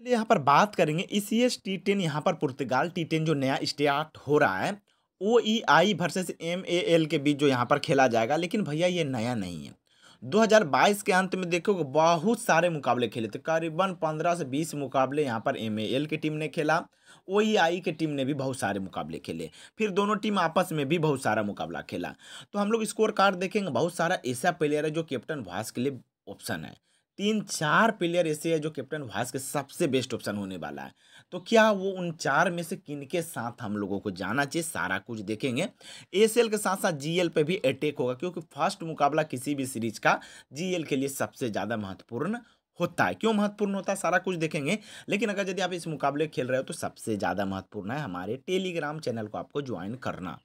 चलिए यहाँ पर बात करेंगे E C S T ten यहाँ पर पुर्तगाल टी टेन जो नया स्टार्ट हो रहा है O E I versus M A L के बीच जो यहाँ पर खेला जाएगा लेकिन भैया ये नया नहीं है 2022 के अंत में देखोगे बहुत सारे मुकाबले खेले थे करीबन 15 से 20 मुकाबले यहाँ पर एम ए एल की टीम ने खेला ओ ई आई की टीम ने भी बहुत सारे मुकाबले खेले फिर दोनों टीम आपस में भी बहुत सारा मुकाबला खेला तो हम लोग स्कोर कार्ड देखेंगे बहुत सारा ऐसा प्लेयर है जो कैप्टन वास के लिए ऑप्शन है तीन चार प्लेयर ऐसे हैं जो कैप्टन वाइस के सबसे बेस्ट ऑप्शन होने वाला है तो क्या वो उन चार में से किन के साथ हम लोगों को जाना चाहिए सारा कुछ देखेंगे एसीएल के साथ साथ जीएल पे भी अटैक होगा क्योंकि फर्स्ट मुकाबला किसी भी सीरीज का जीएल के लिए सबसे ज़्यादा महत्वपूर्ण होता है क्यों महत्वपूर्ण होता है सारा कुछ देखेंगे लेकिन अगर यदि आप इस मुकाबले खेल रहे हो तो सबसे ज़्यादा महत्वपूर्ण है हमारे टेलीग्राम चैनल को आपको ज्वाइन करना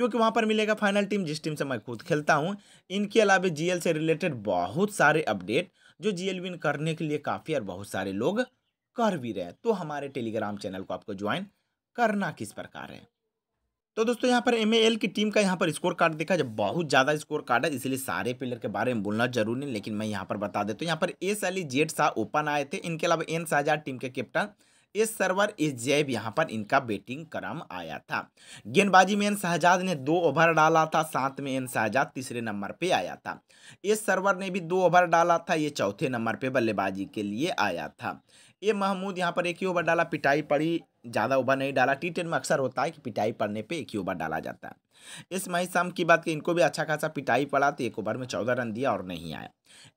क्योंकि वहाँ पर मिलेगा फाइनल टीम जिस टीम से मैं खुद खेलता हूँ इनके अलावा जी से रिलेटेड बहुत सारे अपडेट जो जी विन करने के लिए काफ़ी और बहुत सारे लोग कर भी रहे तो हमारे टेलीग्राम चैनल को आपको ज्वाइन करना किस प्रकार है तो दोस्तों यहाँ पर एम की टीम का यहाँ पर स्कोर कार्ड देखा जब बहुत ज़्यादा स्कोर कार्ड है इसलिए सारे प्लेयर के बारे में बोलना जरूरी नहीं लेकिन मैं यहाँ पर बता देता तो हूँ यहाँ पर S Ali Z Shah open आए थे इनके अलावा एन शाहजहा टीम के कैप्टन इस सर्वर इस जैब यहाँ पर इनका बैटिंग क्रम आया था गेंदबाजी में एन शहजाद ने दो ओवर डाला था साथ में एन शहजाद तीसरे नंबर पर आया था इस सर्वर ने भी दो ओवर डाला था ये चौथे नंबर पर बल्लेबाजी के लिए आया था ये महमूद यहाँ पर एक ही ओवर डाला पिटाई पड़ी ज़्यादा ओवर नहीं डाला टी टेन में अक्सर होता है कि पिटाई पड़ने पे एक ही ओवर डाला जाता है इस मई शाम की बात की इनको भी अच्छा खासा पिटाई पड़ा तो एक ओवर में चौदह रन दिया और नहीं आया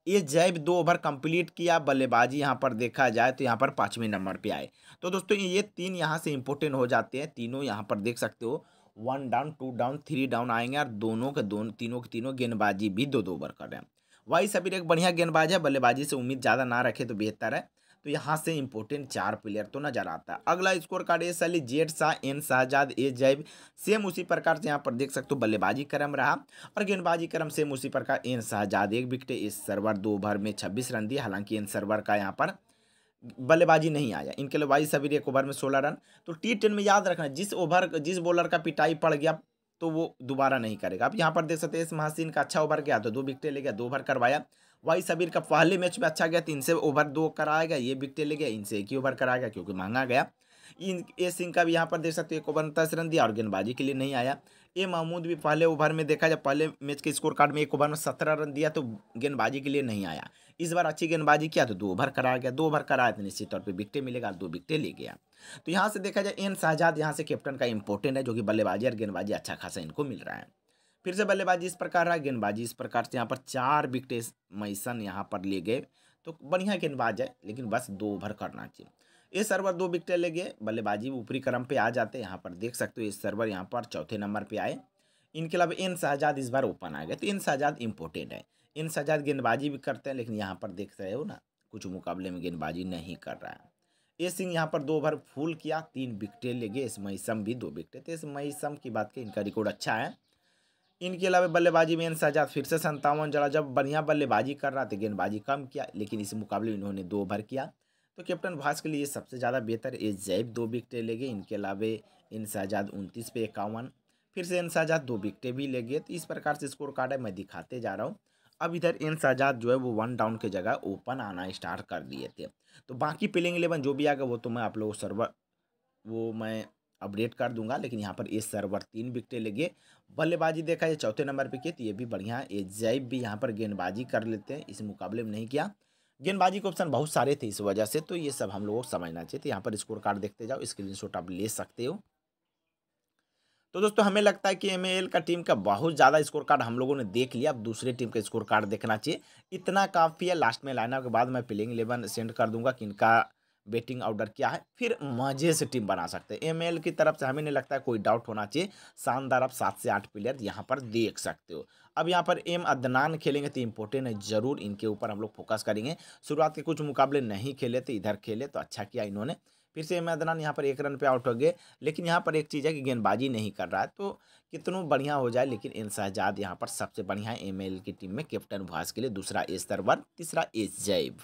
ये जैब दो ओवर कंप्लीट किया बल्लेबाजी यहाँ पर देखा जाए तो यहाँ पर पाँचवें नंबर पर आए तो दोस्तों ये तीन यहाँ से इंपोर्टेंट हो जाते हैं तीनों यहाँ पर देख सकते हो one down two down three down आएंगे और दोनों के दोनों तीनों के तीनों गेंदबाजी भी दो दो ओवर कर रहे हैं वाई सभी एक बढ़िया गेंदबाज है बल्लेबाजी से उम्मीद ज़्यादा ना रखे तो बेहतर है तो यहाँ से इंपॉर्टेंट चार प्लेयर तो नजर आता है अगला स्कोर कार्ड है सली Z Shah N Shahzad A Zaib same उसी प्रकार से यहाँ पर देख सकते हो बल्लेबाजी क्रम रहा और गेंदबाजी क्रम सेम उसी प्रकार एन शाहजाद एक विकेट इस सर्वर दो ओवर में छब्बीस रन दिए हालांकि एन सर्वर का यहाँ पर बल्लेबाजी नहीं आया इनके लिए बाईस सभी एक ओवर में सोलह रन तो टी टेन में याद रखना जिस ओवर जिस बॉलर का पिटाई पड़ गया तो वो दोबारा नहीं करेगा अब यहाँ पर देख सकते हैं इस महासिन का अच्छा ओवर गया तो दो विकटें ले गया दो ओवर करवाया वही सबीर का पहले मैच में अच्छा गया तो इनसे ओवर दो कराया गया ये विकटे ले गया इनसे एक ही ओवर कराया गया क्योंकि मांगा गया इन ए सिंह का भी यहाँ पर देख सकते हो एक ओवर दस रन दिया और गेंदबाजी के लिए नहीं आया ए महमूद भी पहले ओवर में देखा जब पहले मैच के स्कोर कार्ड में एक ओवर में सत्रह रन दिया तो गेंदबाजी के लिए नहीं आया इस बार अच्छी गेंदबाजी किया तो दो ओवर कराया गया दो ओवर कराया तो निश्चित तौर पर विकटें मिलेगा दो विकटें ले गया तो यहाँ से देखा जाए एन शाहजाद यहाँ से कैप्टन का इंपॉर्टेंट है जो कि बल्लेबाजी और गेंदबाजी अच्छा खासा इनको मिल रहा है फिर से बल्लेबाजी इस प्रकार रहा गेंदबाजी इस प्रकार से यहाँ पर चार विकटे मैसन यहाँ पर ले गए तो बढ़िया गेंदबाज है लेकिन बस दो ओवर करना चाहिए ये सर्वर दो विकटे ले गए बल्लेबाजी ऊपरी क्रम पे आ जाते यहाँ पर देख सकते हो ये सर्वर यहाँ पर चौथे नंबर पे आए इनके अलावा एन शहजाद इस बार ओपन आ गए तो एन शहजाद इम्पोर्टेंट है एन शहजाद गेंदबाजी भी करते हैं लेकिन यहाँ पर देख रहे हो ना कुछ मुकाबले में गेंदबाजी नहीं कर रहा है ए सिंह यहाँ पर दो ओवर फुल किया तीन विकटें ले गए इस मैसम भी दो विकटें तो इस मैसम की बात करें इनका रिकॉर्ड अच्छा है इनके अलावा बल्लेबाजी में एन शहजाद फिर से संतावन जड़ा जब बढ़िया बल्लेबाजी कर रहा था गेंदबाजी कम किया लेकिन इस मुकाबले में इन्होंने दो ओवर किया तो कैप्टन भास के लिए सबसे ज़्यादा बेहतर ए जैब दो विकटें ले गए इनके अलावा इन शहजाद उनतीस पे इक्यावन फिर से इन शहजाद दो विकटें भी ले गए तो इस प्रकार से स्कोर कार्ड है मैं दिखाते जा रहा हूँ अब इधर इन शहजाद जो है वो वन डाउन के जगह ओपन आना स्टार्ट कर दिए थे तो बाकी प्लेइंग इलेवन जो भी आ गया वो तो मैं आप लोगों सर्वर वो मैं अपडेट कर दूंगा लेकिन यहाँ पर ये सर्वर तीन विकटें लेंगे बल्लेबाजी देखा जाए चौथे नंबर पर किए तो ये भी बढ़िया है ए जैब भी यहाँ पर गेंदबाजी कर लेते हैं इस मुकाबले में नहीं किया गेंदबाजी के ऑप्शन बहुत सारे थे इस वजह से तो ये सब हम लोगों को समझना चाहिए तो यहाँ पर स्कोर कार्ड देखते जाओ स्क्रीन आप ले सकते हो तो दोस्तों हमें लगता है कि एम का टीम का बहुत ज़्यादा स्कोर कार्ड हम लोगों ने देख लिया अब दूसरे टीम का स्कोर कार्ड देखना चाहिए इतना काफ़ी है लास्ट में लाइनअप के बाद मैं प्लेइंग इलेवन सेंड कर दूंगा कि इनका बेटिंग ऑर्डर किया है फिर मज़े से टीम बना सकते हैं एम की तरफ से हमें नहीं लगता है कोई डाउट होना चाहिए शानदार आप सात से आठ प्लेयर यहाँ पर देख सकते हो अब यहाँ पर एम अदनान खेलेंगे तो इम्पोर्टेंट है ज़रूर इनके ऊपर हम लोग फोकस करेंगे शुरुआत के कुछ मुकाबले नहीं खेले तो इधर खेले तो अच्छा किया इन्होंने फिर से एम अदनान यहाँ पर एक रन पर आउट हो गए लेकिन यहाँ पर एक चीज़ है कि गेंदबाजी नहीं कर रहा है तो कितनों बढ़िया हो जाए लेकिन इन शहजाद यहाँ पर सबसे बढ़िया है एम की टीम में कैप्टन भाज के लिए दूसरा एस तरवर तीसरा एस जैब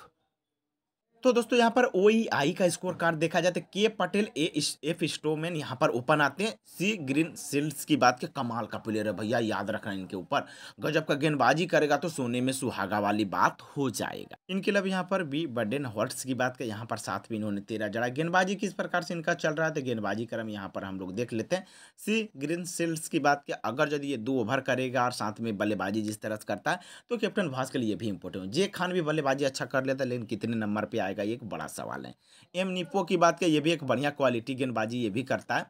तो दोस्तों यहाँ पर ओ आई e का स्कोर कार्ड देखा जाए तो के पटेल ए एफ स्टोमैन यहाँ पर ओपन आते हैं सी ग्रीन सिल्स की बात के कमाल का प्लेयर है भैया याद रखना इनके ऊपर गजब का गेंदबाजी करेगा तो सोने में सुहागा वाली बात हो जाएगा इनके लिए यहाँ पर बी बडेन हॉर्ट्स की बात के यहाँ पर साथ में इन्होंने तेरा जड़ा गेंदबाजी किस प्रकार से इनका चल रहा है तो गेंदबाजी क्रम यहाँ पर हम लोग देख लेते हैं सी ग्रीन सील्ड्स की बात के अगर यदि ये दो ओवर करेगा और साथ में बल्लेबाजी जिस तरह से करता है तो कैप्टन भास के लिए भी इंपोर्टेंट जे खान भी बल्लेबाजी अच्छा कर लेता है लेकिन कितने नंबर पर पाएगा ये एक बड़ा सवाल है एम निपो की बात करें ये भी एक बढ़िया क्वालिटी गेंदबाजी ये भी करता है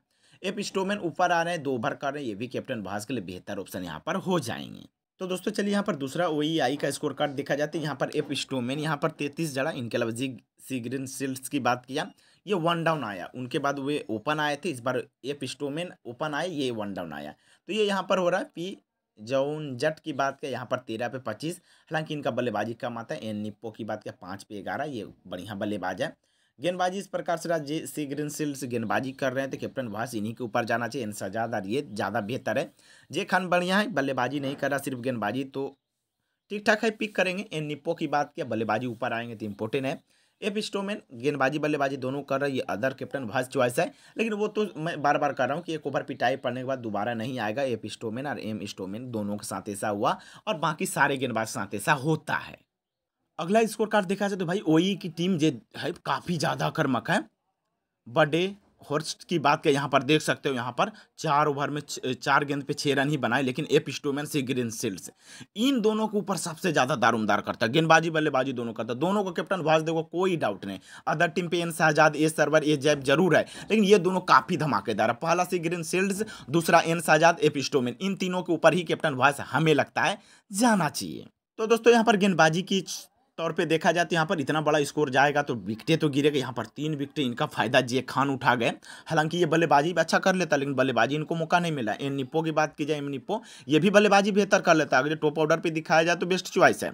एप स्टोमैन ऊपर आ रहे हैं दो ओवर कर रहे हैं ये भी कैप्टन भास के लिए बेहतर ऑप्शन यहाँ पर हो जाएंगे तो दोस्तों चलिए यहाँ पर दूसरा ओई e का स्कोर कार्ड देखा जाता है यहाँ पर एप स्टोमैन यहाँ पर तैतीस जड़ा इनके अलावा जी सी ग्रीन सील्ड्स की बात किया ये वन डाउन आया उनके बाद वे ओपन आए थे इस बार एप स्टोमैन ओपन आए ये वन डाउन आया तो ये यहाँ पर हो रहा है पी जौन जट की बात करें यहाँ पर तेरह पे पच्चीस हालांकि इनका बल्लेबाजी कम आता है एन निप्पो की बात करें पाँच पे ग्यारह ये बढ़िया बल्लेबाज है गेंदबाजी इस प्रकार से राज्य सी ग्रीन सिल्स गेंदबाजी कर रहे हैं तो कैप्टन वास इन्हीं के ऊपर जाना चाहिए इन और ये ज़्यादा बेहतर है जे खान बढ़िया है बल्लेबाजी नहीं कर रहा सिर्फ गेंदबाजी तो ठीक ठाक है पिक करेंगे एन निप्पो की बात किया बल्लेबाजी ऊपर आएंगे तो इम्पोर्टेंट है एफ स्टोमैन गेंदबाजी बल्लेबाजी दोनों कर रही है अदर कैप्टन भाज चॉइस है लेकिन वो तो मैं बार बार कर रहा हूँ कि एक ओवर पिटाई पड़ने के बाद दोबारा नहीं आएगा एफ स्टोमैन और एम स्टोमैन दोनों के साथ ऐसा हुआ और बाकी सारे गेंदबाज साथ ऐसा होता है अगला स्कोर कार्ड देखा जाए तो भाई ओई e e की टीम जे है काफ़ी ज़्यादा आक्रमक है बडे हॉर्स्ट की बात करें यहाँ पर देख सकते हो यहाँ पर चार ओवर में चार गेंद पे छः रन ही बनाए लेकिन एप स्टोमैन से ग्रीन सील्स इन दोनों के ऊपर सबसे ज़्यादा दारुमदार करता है गेंदबाजी बल्लेबाजी दोनों करता है दोनों को कैप्टन वाज देखो कोई डाउट नहीं अदर टीम पे N Shahzad A Sarwar A Zaib जरूर है लेकिन ये दोनों काफ़ी धमाकेदार है पहला सी ग्रीन सील्ड्स दूसरा एन शाहजाद ए स्टोमैन इन तीनों के ऊपर ही कैप्टन वाज हमें लगता है जाना चाहिए तो दोस्तों यहाँ पर गेंदबाजी की तौर पे देखा जाए तो यहाँ पर इतना बड़ा स्कोर जाएगा तो विकटें तो गिरेगा यहाँ पर तीन विकटें इनका फायदा जे खान उठा गए हालांकि ये बल्लेबाजी भी अच्छा कर लेता लेकिन बल्लेबाजी इनको मौका नहीं मिला एन निप्पो की बात की जाए एम निप्पो ये भी बल्लेबाजी बेहतर कर लेता अगर टॉप ऑर्डर पर दिखाया जाए तो बेस्ट चॉइस है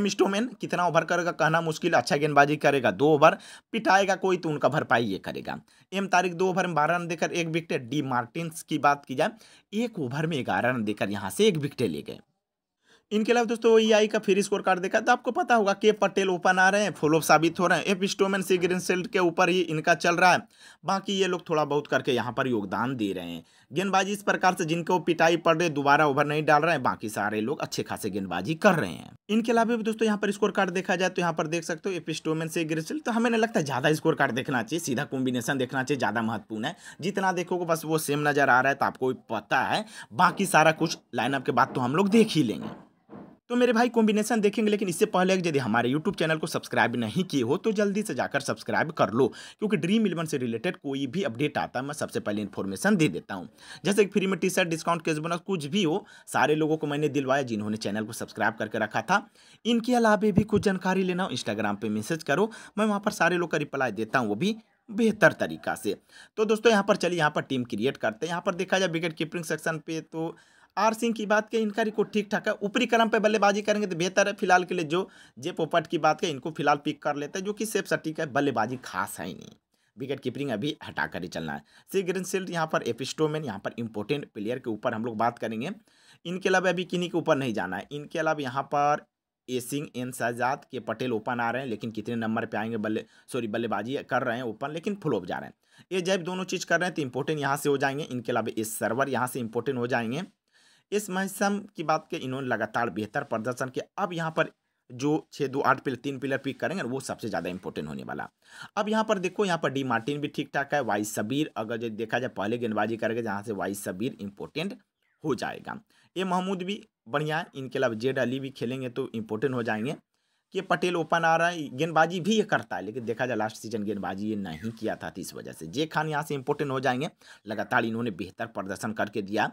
एम स्टोमैन कितना ओवर करेगा कहना मुश्किल अच्छा गेंदबाजी करेगा दो ओवर पिटाएगा कोई तो उनका भरपाई ये करेगा एम तारिक दो ओवर में बारह रन देकर एक विकेट डी मार्टिन की बात की जाए एक ओवर में ग्यारह रन देकर यहाँ से एक विकटें ले गए इनके अलावा दोस्तों ई e का फ्री स्कोर कार्ड देखा तो आपको पता होगा के पटेल ओपन आ रहे हैं फॉलोअप साबित हो रहे हैं एफ स्टोमन सी ग्रीन के ऊपर ही इनका चल रहा है बाकी ये लोग थोड़ा बहुत करके यहाँ पर योगदान दे रहे हैं गेंदबाजी इस प्रकार से जिनको पिटाई पड़ रही दोबारा ओवर नहीं डाल रहे हैं बाकी सारे लोग अच्छे खासे गेंदबाजी कर रहे हैं इनके अलावा भी दोस्तों यहाँ पर स्कोर कार्ड देखा जाए तो यहाँ पर देख सकते हो एपिस्टोमेन से ग्रेसिल तो हमें नहीं लगता ज़्यादा स्कोर कार्ड देखना चाहिए सीधा कॉम्बिनेशन देखना चाहिए ज़्यादा महत्वपूर्ण है जितना देखोगे बस वो सेम नज़र आ रहा है तो आपको पता है बाकी सारा कुछ लाइनअप के बाद तो हम लोग देख ही लेंगे तो मेरे भाई कॉम्बिनेशन देखेंगे लेकिन इससे पहले यदि हमारे यूट्यूब चैनल को सब्सक्राइब नहीं किए हो तो जल्दी से जाकर सब्सक्राइब कर लो क्योंकि ड्रीम इलेवन से रिलेटेड कोई भी अपडेट आता है मैं सबसे पहले इन्फॉर्मेशन दे देता हूँ जैसे कि फ्री में T shirt discount cash bonus कुछ भी हो सारे लोगों को मैंने दिलवाया जिन्होंने चैनल को सब्सक्राइब करके रखा था इनके अलावा भी कुछ जानकारी लेना हो इंस्टाग्राम पर मैसेज करो मैं वहाँ पर सारे लोग का रिप्लाई देता हूँ वो भी बेहतर तरीका से तो दोस्तों यहाँ पर चलिए यहाँ पर टीम क्रिएट करते हैं यहाँ पर देखा जाए विकेट कीपरिंग सेक्शन पे तो आर सिंह की बात करें इनका रिकॉर्ड ठीक ठाक है ऊपरी क्रम पर बल्लेबाजी करेंगे तो बेहतर है फिलहाल के लिए जो जे पोपट की बात करें इनको फिलहाल पिक कर लेते हैं जो कि सेफ सटीक है बल्लेबाजी खास है ही नहीं विकेट कीपरिंग अभी हटा कर ही चलना है सी ग्रीनशील्ड यहाँ पर एपिस्टोमेन यहाँ पर इंपॉर्टेंट प्लेयर के ऊपर हम लोग बात करेंगे इनके अलावा अभी किन्हीं के ऊपर नहीं जाना है इनके अलावा यहाँ पर ए सिंह एन शहजाद के पटेल ओपन आ रहे हैं लेकिन कितने नंबर पे आएंगे बल्ले सॉरी बल्लेबाजी कर रहे हैं ओपन लेकिन फ्लोप जा रहे हैं ये जब दोनों चीज़ कर रहे हैं तो इंपॉर्टेंट यहाँ से हो जाएंगे इनके अलावा ए सर्वर यहाँ से इंपॉर्टेंट हो जाएंगे इस मौसम की बात के इन्होंने लगातार बेहतर प्रदर्शन किया अब यहाँ पर जो छः दो आठ पिलर तीन पिलर पिक करेंगे वो सबसे ज़्यादा इंपॉर्टेंट होने वाला अब यहाँ पर देखो यहाँ पर डी मार्टिन भी ठीक ठाक है वाई सबीर अगर जो देखा जाए पहले गेंदबाजी करेंगे जहाँ से वाई सबीर इंपॉर्टेंट हो जाएगा ए महमूद भी बढ़िया है इनके अलावा जेड अली भी खेलेंगे तो इम्पोर्टेंट हो जाएंगे कि पटेल ओपन आ रहा है गेंदबाजी भी ये करता है लेकिन देखा जाए लास्ट सीजन गेंदबाजी ये नहीं किया था तो इस वजह से जे खान यहाँ से इम्पोर्टेंट हो जाएंगे लगातार इन्होंने बेहतर प्रदर्शन करके दिया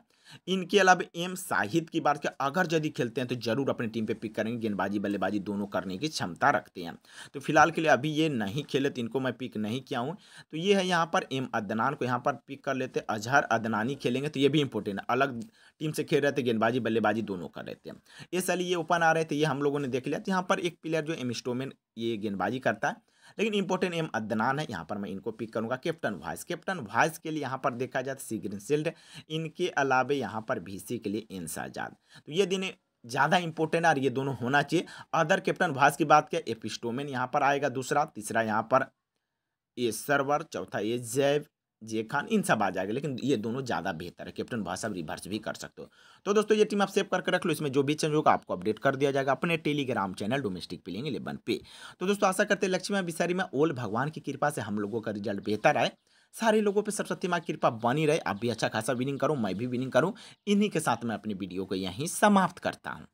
इनके अलावा एम साहिद की बात करें अगर यदि खेलते हैं तो जरूर अपनी टीम पे पिक करेंगे गेंदबाजी बल्लेबाजी दोनों करने की क्षमता रखते हैं तो फिलहाल के लिए अभी ये नहीं खेले तो इनको मैं पिक नहीं किया हूँ तो ये है यहाँ पर एम अदनान को यहाँ पर पिक कर लेते हैं अजहर अदनानी खेलेंगे तो ये भी इंपॉर्टेंट है अलग टीम से खेल रहे थे गेंदबाजी बल्लेबाजी दोनों कर रहे थे ये साल ये ओपन आ रहे थे ये हम लोगों ने देख लिया तो यहाँ पर एक प्लेयर जो एम स्टोमेन ये गेंदबाजी करता है लेकिन इंपॉर्टेंट एम अदनान है यहाँ पर मैं इनको पिक करूँगा कैप्टन वाइस कैप्टन वाइस के लिए यहाँ पर देखा जाए सी ग्रीन शील्ड इनके अलावा यहाँ पर वीसी के लिए इन साजाद तो ये दिन ज़्यादा इंपॉर्टेंट और ये दोनों होना चाहिए अदर कैप्टन वाइस की बात क्या एपिस्टोमेन यहाँ पर आएगा दूसरा तीसरा यहाँ पर ए सर्वर चौथा ए जैव जे खान इन सब आ जाएगा लेकिन ये दोनों ज़्यादा बेहतर है कैप्टन भाषा रिवर्स भी कर सकते हो तो दोस्तों ये टीम आप सेव करके रख लो इसमें जो भी चेंज होगा आपको अपडेट कर दिया जाएगा अपने Telegram channel domestic playing eleven पे तो दोस्तों आशा करते हैं लक्ष्मी बिसारी में ओल भगवान की कृपा से हम लोगों का रिजल्ट बेहतर आए सारे लोगों पर सरस्वती माँ कृपा बनी रहे आप भी अच्छा खासा विनिंग करो मैं भी विनिंग करूँ इन्हीं के साथ मैं अपनी वीडियो को यहीं समाप्त करता हूँ